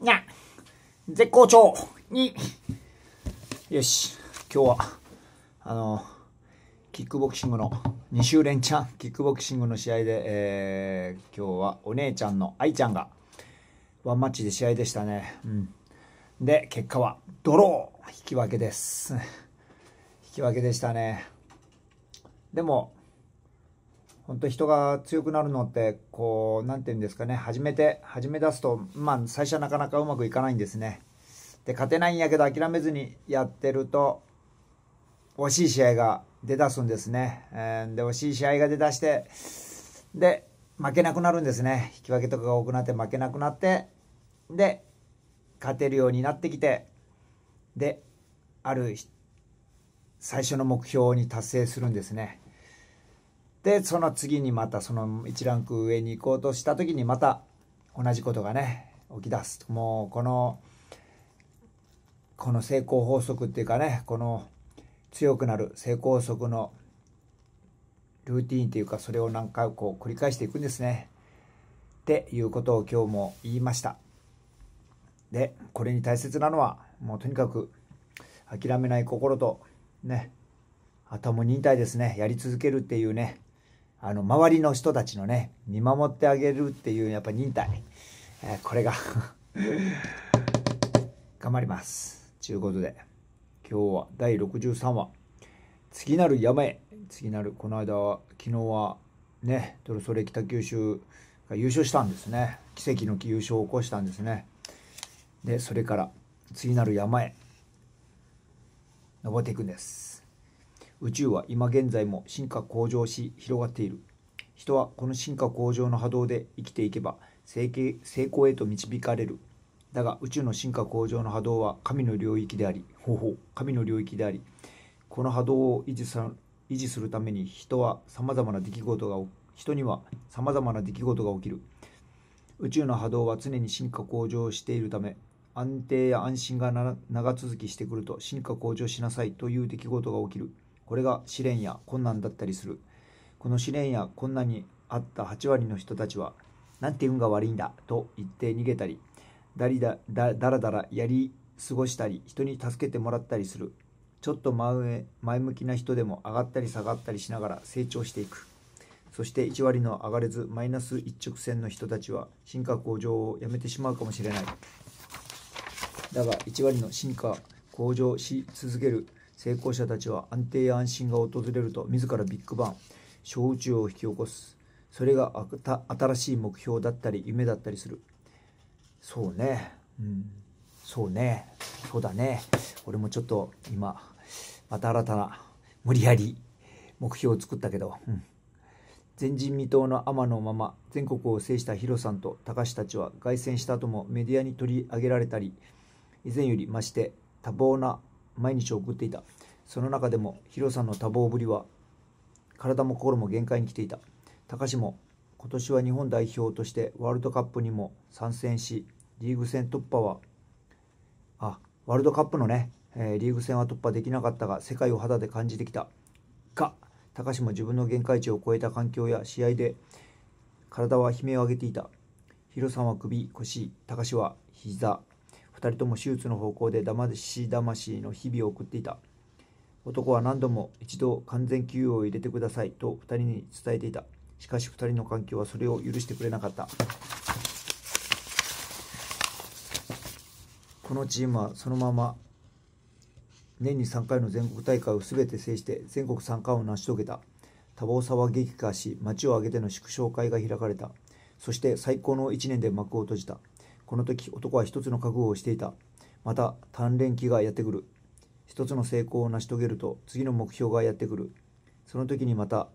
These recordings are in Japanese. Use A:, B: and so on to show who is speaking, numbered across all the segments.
A: にゃ絶好調によし、今日は、あの、キックボクシングの2週連チャン、キックボクシングの試合で、えー、今日はお姉ちゃんの愛ちゃんが、ワンマッチで試合でしたね。うん。で、結果は、ドロー引き分けです。引き分けでしたね。でも、本当人が強くなるのってこう何て言うんですかね始めて始め出すとまあ最初はなかなかうまくいかないんですねで勝てないんやけど諦めずにやってると惜しい試合が出だすんですね、えー、で惜しい試合が出だしてで負けなくなるんですね引き分けとかが多くなって負けなくなってで勝てるようになってきてである最初の目標に達成するんですねでその次にまたその1ランク上に行こうとした時にまた同じことがね起き出すもうこのこの成功法則っていうかねこの強くなる成功則のルーティーンっていうかそれを何回こう繰り返していくんですねっていうことを今日も言いましたでこれに大切なのはもうとにかく諦めない心とね頭忍耐ですねやり続けるっていうねあの、周りの人たちのね、見守ってあげるっていう、やっぱ忍耐。えー、これが 頑張ります。ちゅうことで、今日は第63話、次なる山へ、次なる、この間昨日は、ね、トルソレ北九州が優勝したんですね。奇跡の優勝を起こしたんですね。で、それから、次なる山へ、登っていくんです。宇宙は今現在も進化向上し広がっている人はこの進化向上の波動で生きていけば成功へと導かれるだが宇宙の進化向上の波動は神の領域であり方法神の領域でありこの波動を維持さ維持するために人は様々な出来事が人には様々な出来事が起きる宇宙の波動は常に進化向上しているため安定や安心が長続きしてくると進化向上しなさいという出来事が起きるこれが試練や困難だったりするこの試練や困難にあった8割の人たちはなんて運が悪いんだと言って逃げたりだりだだだらだらやり過ごしたり人に助けてもらったりするちょっと前向きな人でも上がったり下がったりしながら成長していくそして1割の上がれずマイナス一直線の人たちは進化向上をやめてしまうかもしれないだが1割の進化向上し続ける成功者たちは安定や安心が訪れると自らビッグバン小宇宙を引き起こすそれが新しい目標だったり夢だったりするそうねうんそうねそうだね俺もちょっと今また新たな無理やり目標を作ったけど、うん、前人未到の天のまま全国を制したヒロさんと高橋たちは凱旋した後もメディアに取り上げられたり以前より増して多忙な毎日送っていたその中でもヒロさんの多忙ぶりは体も心も限界に来ていた高志も今年は日本代表としてワールドカップにも参戦しリーグ戦突破はあワールドカップのね、えー、リーグ戦は突破できなかったが世界を肌で感じてきたが高志も自分の限界値を超えた環境や試合で体は悲鳴を上げていたヒロさんは首腰高志は膝2人とも手術の方向でだましだましの日々を送っていた男は何度も一度完全休養を入れてくださいと2人に伝えていたしかし2人の環境はそれを許してくれなかったこのチームはそのまま年に3回の全国大会を全て制して全国3冠を成し遂げた多忙さは激化し町を挙げての祝勝会が開かれたそして最高の1年で幕を閉じたこの時男は一つの覚悟をしていた。また、鍛錬期がやってくる。一つの成功を成し遂げると、次の目標がやってくる。その時にまた、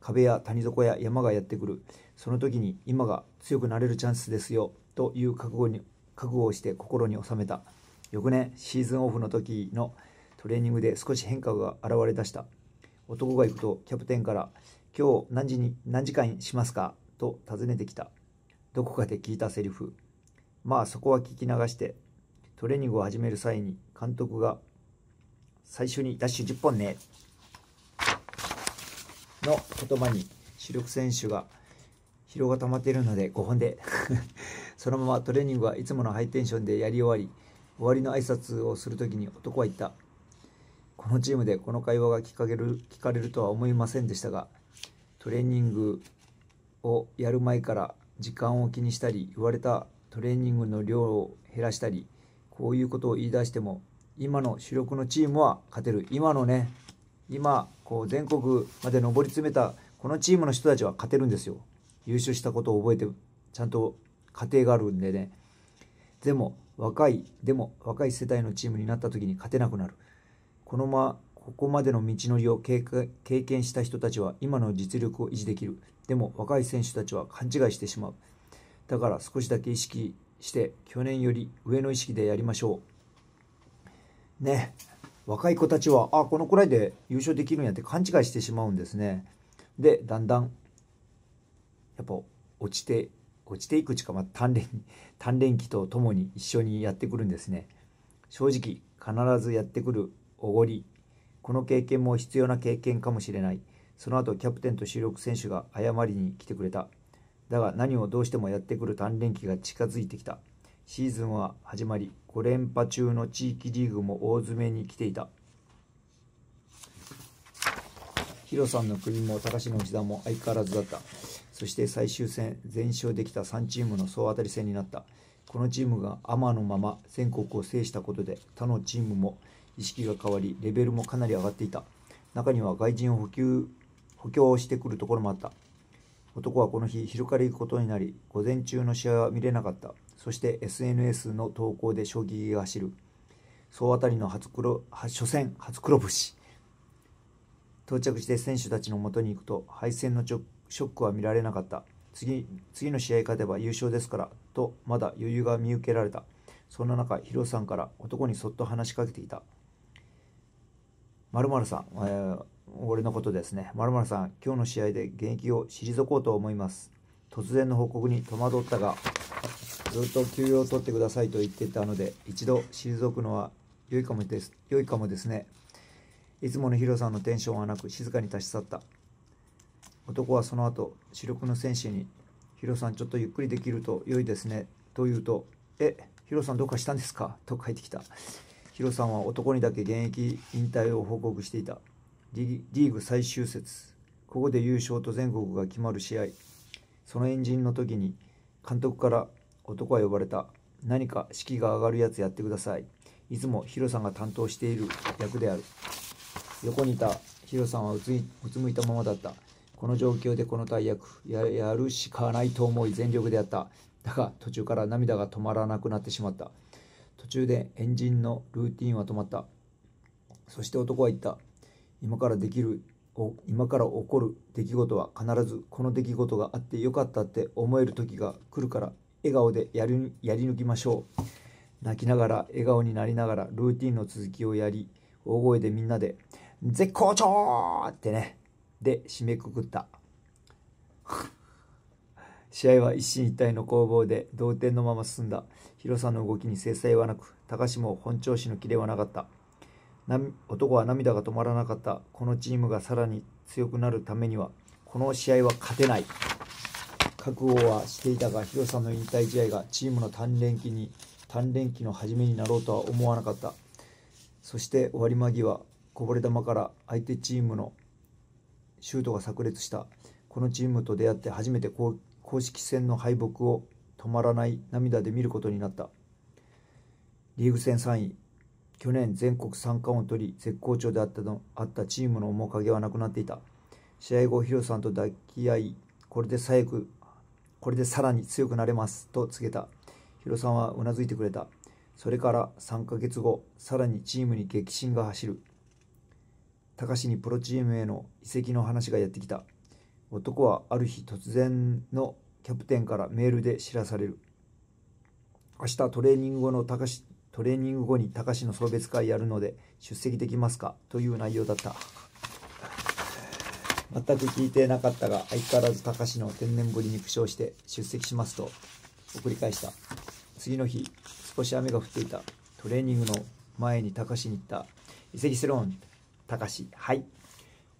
A: 壁や谷底や山がやってくる。その時に今が強くなれるチャンスですよ。という覚悟に覚悟をして心に収めた。翌年、シーズンオフの時のトレーニングで少し変化が現れだした。男が行くとキャプテンから「今日何時に何時間しますか?」と尋ねてきたどこかで聞いたセリフまあそこは聞き流してトレーニングを始める際に監督が最初にダッシュ10本ねの言葉に主力選手が疲労が溜まっているので5本で そのままトレーニングはいつものハイテンションでやり終わり終わりの挨拶をする時に男は言ったこのチームでこの会話が聞かれる聞かれるとは思いませんでしたがトレーニングをやる前から時間を気にしたり言われたトレーニングの量を減らしたりこういうことを言い出しても今の主力のチームは勝てる今のね今こう全国まで上り詰めたこのチームの人たちは勝てるんですよ優勝したことを覚えてちゃんと家庭があるんでねでも若いでも若い世代のチームになった時に勝てなくなるこのまここまでの道のりを経験した人たちは今の実力を維持できるでも若い選手たちは勘違いしてしまうだから少しだけ意識して去年より上の意識でやりましょうね若い子たちはあこのくらいで優勝できるんやって勘違いしてしまうんですねでだんだんやっぱ落ちて落ちていくしちか、まあ、鍛錬鍛錬期とともに一緒にやってくるんですね正直必ずやってくるおごりこの経験も必要な経験かもしれないその後キャプテンと主力選手が謝りに来てくれただが何をどうしてもやってくる鍛錬期が近づいてきた。シーズンは始まり、5連覇中の地域リーグも大詰めに来ていた。ヒロさんの国も高橋の内田も相変わらずだった。そして最終戦、全勝できた3チームの総当たり戦になった。このチームがアマのまま全国を制したことで、他のチームも意識が変わり、レベルもかなり上がっていた。中には外人を補給補強してくるところもあった。男はこの日、昼から行くことになり、午前中の試合は見れなかった。そして SNS の投稿で将棋が走る。総当たりの初黒初戦初黒星。到着して選手たちのもとに行くと、敗戦のショックは見られなかった。次次の試合勝てば優勝ですから、とまだ余裕が見受けられた。そんな中、ヒロさんから男にそっと話しかけていた。まるさん、えー俺のことですね。まるまるさん、今日の試合で現役を退こうと思います。突然の報告に戸惑ったが、ずっと休養を取ってくださいと言ってたので、一度退くのは良いかもです、良いかもですね。いつものヒロさんのテンションはなく静かに立ち去った。男はその後、主力の選手に、ヒロさんちょっとゆっくりできると良いですね。と言うと、え、ヒロさんどうかしたんですかと返ってきた。ヒロさんは男にだけ現役引退を報告していた。リーグ最終節ここで優勝と全国が決まる試合その円陣の時に監督から男は呼ばれた何か式が上がるやつやってくださいいつもヒロさんが担当している役である横にいたヒロさんはうつむいたままだったこの状況でこの大役やるしかないと思い全力でやっただが途中から涙が止まらなくなってしまった途中でエンジンのルーティンは止まったそして男は言った今からできる今から起こる出来事は必ずこの出来事があってよかったって思える時が来るから笑顔でやりやり抜きましょう泣きながら笑顔になりながらルーティンの続きをやり大声でみんなで「絶好調!」ってねで締めくくった試合は一進一退の攻防で同点のまま進んだ広さの動きに制裁はなく高志も本調子のキレはなかった男は涙が止まらなかったこのチームがさらに強くなるためにはこの試合は勝てない覚悟はしていたがヒロさんの引退試合がチームの鍛錬期に鍛錬期の始めになろうとは思わなかったそして終わり間際こぼれ球から相手チームのシュートが炸裂したこのチームと出会って初めて公式戦の敗北を止まらない涙で見ることになったリーグ戦3位去年全国3冠を取り絶好調であったのあったチームの面影はなくなっていた試合後ヒロさんと抱き合いこれで最後これでさらに強くなれますと告げたヒロさんはうなずいてくれたそれから3ヶ月後さらにチームに激震が走る高志にプロチームへの移籍の話がやってきた男はある日突然のキャプテンからメールで知らされる明日トレーニング後の高トレーニング後に高志の送別会やるので出席できますかという内容だった全く聞いてなかったが相変わらず高志の天然ぶりに苦笑して出席しますと送り返した次の日少し雨が降っていたトレーニングの前に高志に行った移籍するん高志はい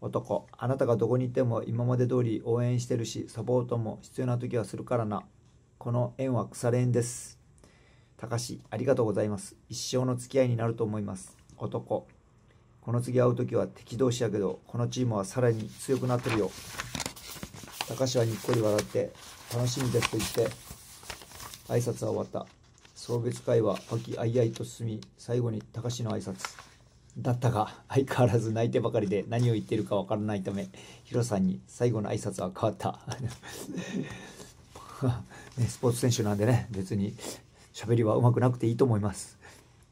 A: 男あなたがどこにいても今まで通り応援してるしサポートも必要な時はするからなこの縁は腐れ縁ですたかし、ありがとうございます。一生の付き合いになると思います。男。この次会う時は敵同士やけど、このチームはさらに強くなってるよ。たかしはにっこり笑って、楽しみですと言って、挨拶は終わった。送別会は和気あいあいと進み、最後にたかしの挨拶。だったが、相変わらず泣いてばかりで何を言っているかわからないため、ヒロさんに最後の挨拶は変わった。ね、スポーツ選手なんでね、別に喋りは上手くなくていいと思います。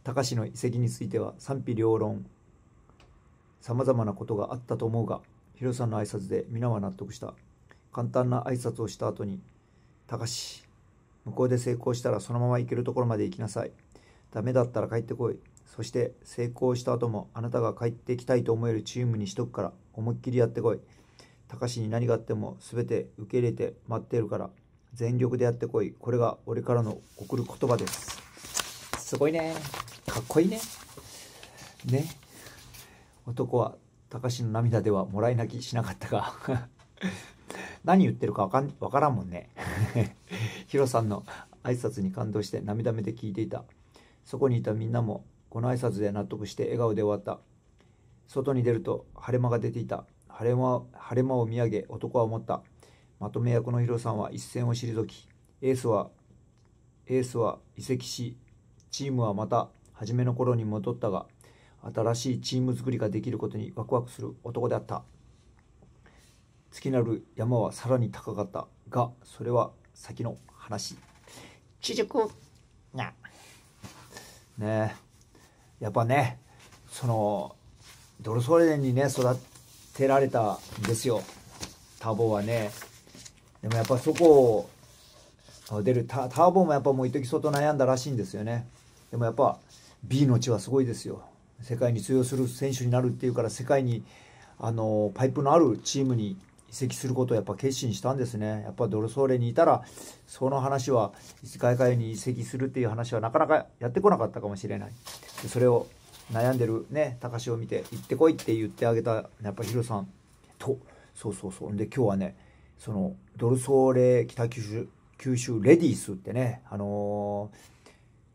A: 高しの遺跡については賛否両論、様々なことがあったと思うが、ヒロさんの挨拶で皆は納得した。簡単な挨拶をした後に、高し、向こうで成功したらそのまま行けるところまで行きなさい。ダメだったら帰ってこい。そして成功した後もあなたが帰ってきたいと思えるチームにしとくから思いっきりやってこい。たかしに何があっても全て受け入れて待ってるから全力でやってこい。これが俺からの送る言葉です。すごいね。かっこいいね。ね。男は、たかしの涙ではもらい泣きしなかったが 何言ってるかわかん、わからんもんね。ヒロさんの挨拶に感動して涙目で聞いていた。そこにいたみんなも、この挨拶で納得して笑顔で終わった。外に出ると晴れ間が出ていた。晴れ間晴れ間を見上げ、男は思った。まとめ役のヒロさんは一線を退き、エースは、エースは移籍し、チームはまた初めの頃に戻ったが、新しいチーム作りができることにワクワクする男であった。月なる山はさらに高かったが、それは先の話。ち熟な。ねえ、やっぱね、その、ドルソレデンにね、育てられたんですよ。多忙はね。でもやっぱそこを出るターボもやっぱもう一時相当悩んだらしいんですよねでもやっぱ B の血はすごいですよ世界に通用する選手になるっていうから世界にあのパイプのあるチームに移籍することをやっぱ決心したんですねやっぱドルソーレにいたらその話は世界会に移籍するっていう話はなかなかやってこなかったかもしれないそれを悩んでるね高橋を見て行ってこいって言ってあげたやっぱヒロさんとそうそうそうで今日はねそのドルソーレ北九州九州レディースってね、あのー、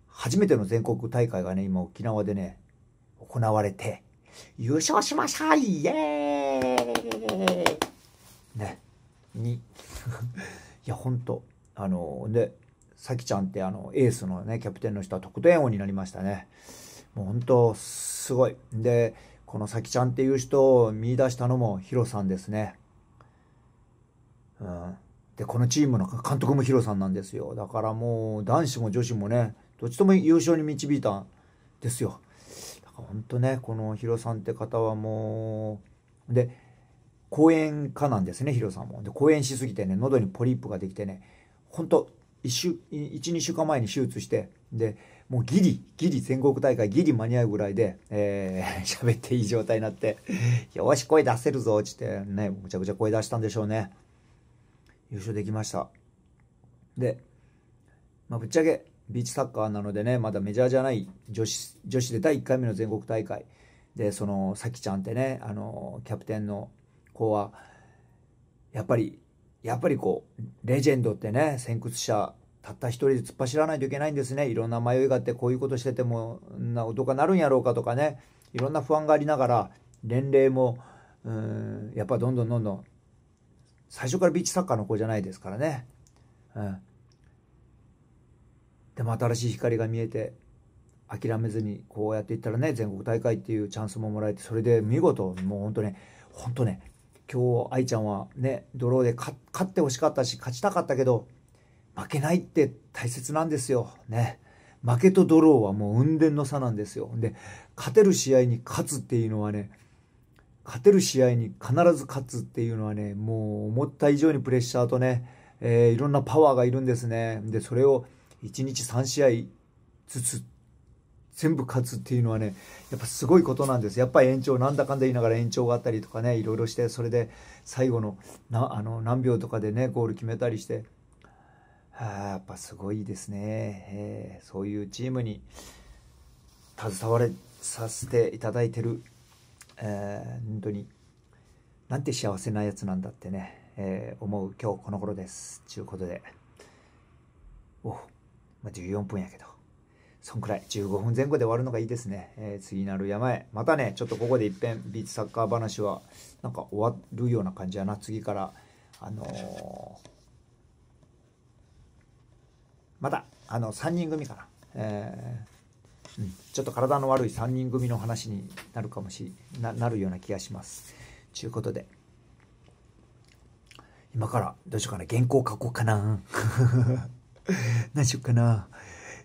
A: 初めての全国大会がね今沖縄でね行われて優勝しましたイエーイねに いやほんとあのー、でさきちゃんってあのエースのねキャプテンの人は得点王になりましたねもうほんとすごいでこのさきちゃんっていう人を見出したのもヒロさんですねうん、でこのチームの監督もヒロさんなんですよだからもう男子も女子もねどっちとも優勝に導いたんですよだから本当ねこのヒロさんって方はもうで講演家なんですねヒロさんもで講演しすぎてね喉にポリープができてね本当12週間前に手術してでもうギリギリ全国大会ギリ間に合うぐらいで喋、えー、っていい状態になって「よし声出せるぞ」っつってねむちゃくちゃ声出したんでしょうね。優勝できました。で、まあ、ぶっちゃけビーチサッカーなのでね、まだメジャーじゃない女子女子で第1回目の全国大会で、そのさきちゃんってね、あのキャプテンの子は、やっぱり、やっぱりこう、レジェンドってね、先駆者、たった一人で突っ走らないといけないんですね。いろんな迷いがあって、こういうことしてても、などうかなるんやろうかとかね、いろんな不安がありながら、年齢も、うんやっぱどんどんどんどん最初からビーチサッカーの子じゃないですからね。うん。でも新しい光が見えて、諦めずにこうやっていったらね、全国大会っていうチャンスももらえて、それで見事、もう本当ね、本当ね、今日愛ちゃんはね、ドローで勝ってほしかったし、勝ちたかったけど、負けないって大切なんですよ。ね。負けとドローはもう運転の差なんですよ。で、勝てる試合に勝つっていうのはね、勝てる試合に必ず勝つっていうのはね、もう思った以上にプレッシャーとね、えー、いろんなパワーがいるんですね。で、それを1日3試合ずつ全部勝つっていうのはね、やっぱすごいことなんです。やっぱり延長、なんだかんだ言いながら延長があったりとかね、いろいろして、それで最後のなあの何秒とかでね、ゴール決めたりして、はあ、やっぱすごいですね。えー、そういうチームに携われさせていただいてるえー、本当になんて幸せなやつなんだってね、えー、思う今日この頃ですちゅうことでおまあ、14分やけどそんくらい15分前後で終わるのがいいですね、えー、次なる山へまたねちょっとここでいっぺんビーチサッカー話はなんか終わるような感じやな次からあのー、またあの3人組かな、えうん、ちょっと体の悪い3人組の話になるかもしななるような気がします。ちゅうことで今からどうしようかな原稿書こうかな 何しようかな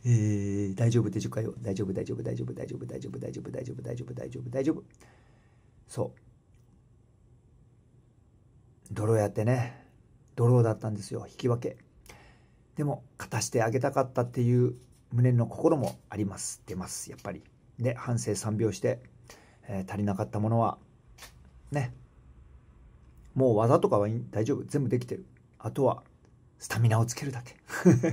A: えー、大丈夫でしょうかよ大丈夫大丈夫大丈夫大丈夫大丈夫大丈夫大丈夫大丈夫大丈夫大丈夫そう泥やってね泥だったんですよ引き分けでも勝たしてあげたかったっていう無念の心もあります出ますやっぱりで反省3秒して、えー、足りなかったものはねもう技とかは大丈夫全部できてるあとはスタミナをつけるだけ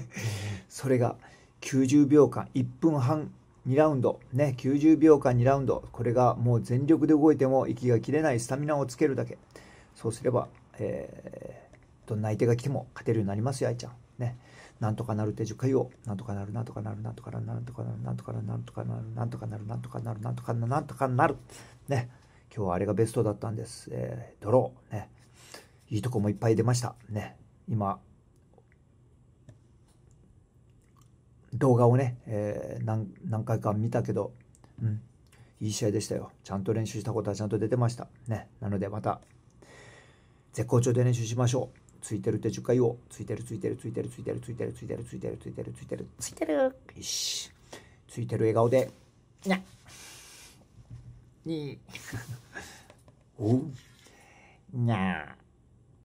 A: それが90秒間1分半2ラウンドね90秒間2ラウンドこれがもう全力で動いても息が切れないスタミナをつけるだけそうすれば、えー、どんな相手が来ても勝てるようになりますよ愛ちゃんねなんとかなるって10回言おう。なんとかなる、なんとかなる、なんとかなる、なんとかなる、なんとかなる、なんとかなる、なんとかなる、なんとかなる、なんとかなる、なんとかなる。ね。今日はあれがベストだったんです。えー、ドロー。ね。いいとこもいっぱい出ました。ね。今、動画をね、えー、何何回か見たけど、うん、いい試合でしたよ。ちゃんと練習したことはちゃんと出てました。ね。なのでまた、絶好調で練習しましょう。ついてる手10回をついてるついてるついてるついてるついてるついてるついてるついてるついてるついてるよしついてる笑顔でなにおうなあ